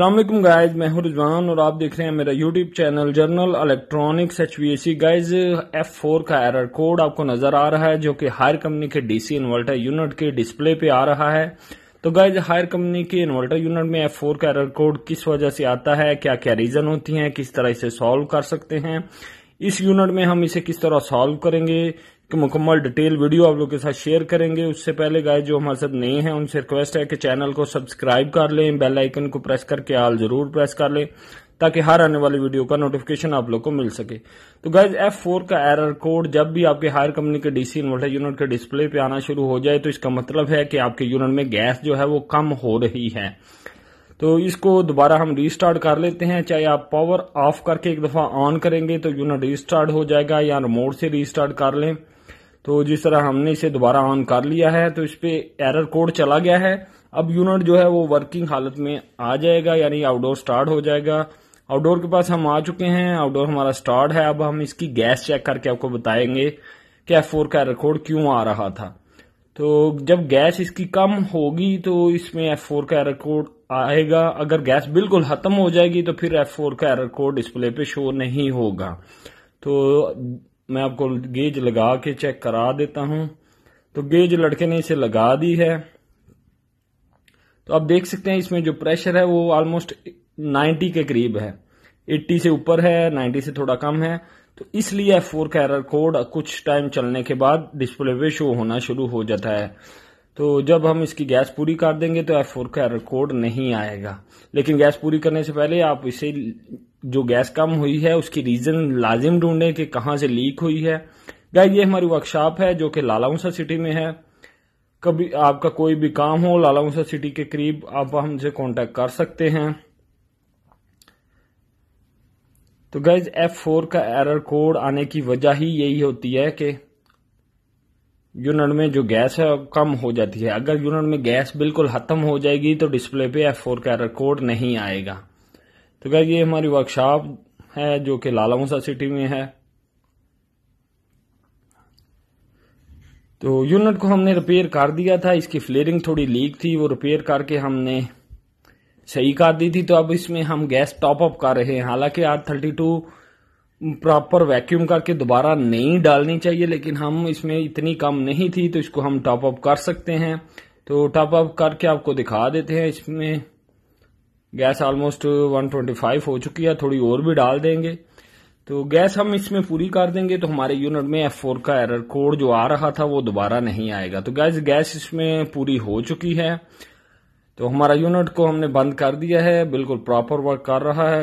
अल्लाम गाइज मैं हूं रिजवान और आप देख रहे हैं मेरा YouTube channel general electronics H V AC guys F four का एरर कोड आपको नजर आ रहा है जो कि हायर कंपनी के डीसी इन्वर्टर यूनिट के डिस्प्ले पे आ रहा है तो गाइज हायर कंपनी के इन्वर्टर यूनिट में एफ फोर का एरर कोड किस वजह से आता है क्या क्या रीजन होती है किस तरह इसे सॉल्व कर सकते हैं इस यूनिट में हम इसे किस तरह सॉल्व करेंगे की मुकम्मल डिटेल वीडियो आप लोग के साथ शेयर करेंगे उससे पहले गाय जो हमारे साथ नए हैं उनसे रिक्वेस्ट है कि चैनल को सब्सक्राइब कर लें बेल आइकन को प्रेस करके आल जरूर प्रेस कर लें ताकि हर आने वाली वीडियो का नोटिफिकेशन आप लोग को मिल सके तो गाइज एफ फोर का एरर कोड जब भी आपके हायर कंपनी के डीसी इन्वर्टर यूनिट के डिस्प्ले पे आना शुरू हो जाए तो इसका मतलब है कि आपके यूनिट में गैस जो है वो कम हो रही है तो इसको दोबारा हम रीस्टार्ट कर लेते हैं चाहे आप पावर ऑफ करके एक दफा ऑन करेंगे तो यूनिट रीस्टार्ट हो जाएगा या रिमोट से रीस्टार्ट कर लें तो जिस तरह हमने इसे दोबारा ऑन कर लिया है तो इस पर एरर कोड चला गया है अब यूनिट जो है वो वर्किंग हालत में आ जाएगा यानी आउटडोर स्टार्ट हो जाएगा आउटडोर के पास हम आ चुके हैं आउटडोर हमारा स्टार्ट है अब हम इसकी गैस चेक करके आपको बताएंगे कि एफ फोर का कोड क्यों आ रहा था तो जब गैस इसकी कम होगी तो इसमें एफ फोर का एरर कोड आएगा अगर गैस बिल्कुल खत्म हो जाएगी तो फिर एफ फोर का एरर कोड डिस्प्ले पे शो नहीं होगा तो मैं आपको गेज लगा के चेक करा देता हूं तो गेज लड़के ने इसे लगा दी है तो आप देख सकते हैं इसमें जो प्रेशर है वो ऑलमोस्ट 90 के करीब है 80 से ऊपर है 90 से थोड़ा कम है तो इसलिए एफ फोर का एरर कोड कुछ टाइम चलने के बाद डिस्प्ले पे शो होना शुरू हो जाता है तो जब हम इसकी गैस पूरी कर देंगे तो एफ फोर का एरर कोड नहीं आएगा लेकिन गैस पूरी करने से पहले आप इसे जो गैस कम हुई है उसकी रीजन लाजिम ढूंढे कि कहाँ से लीक हुई है गाइज ये हमारी वर्कशॉप है जो कि लालाउंसा सिटी में है कभी आपका कोई भी काम हो लालाउंसा सिटी के करीब आप हमसे कांटेक्ट कर सकते हैं तो गाइज F4 का एरर कोड आने की वजह ही यही होती है कि यूनिट में जो गैस है कम हो जाती है अगर यूनिट में गैस बिल्कुल खत्म हो जाएगी तो डिस्प्ले पे F4 का एरर कोड नहीं आएगा तो क्या ये हमारी वर्कशॉप है जो कि लालावंसा सिटी में है तो यूनिट को हमने रिपेयर कर दिया था इसकी फ्लेयरिंग थोड़ी लीक थी वो रिपेयर करके हमने सही कर दी थी तो अब इसमें हम गैस टॉप अप कर रहे हैं हालांकि R thirty two proper vacuum करके दोबारा नहीं डालनी चाहिए लेकिन हम इसमें इतनी कम नहीं थी तो इसको हम टॉप अप कर सकते हैं तो टॉप अप करके आपको दिखा देते हैं इसमें गैस ऑलमोस्ट 125 हो चुकी है थोड़ी और भी डाल देंगे तो गैस हम इसमें पूरी कर देंगे तो हमारे यूनिट में F4 का एरर कोड जो आ रहा था वो दोबारा नहीं आएगा तो गैस गैस इसमें पूरी हो चुकी है तो हमारा यूनिट को हमने बंद कर दिया है बिल्कुल प्रॉपर वर्क कर रहा है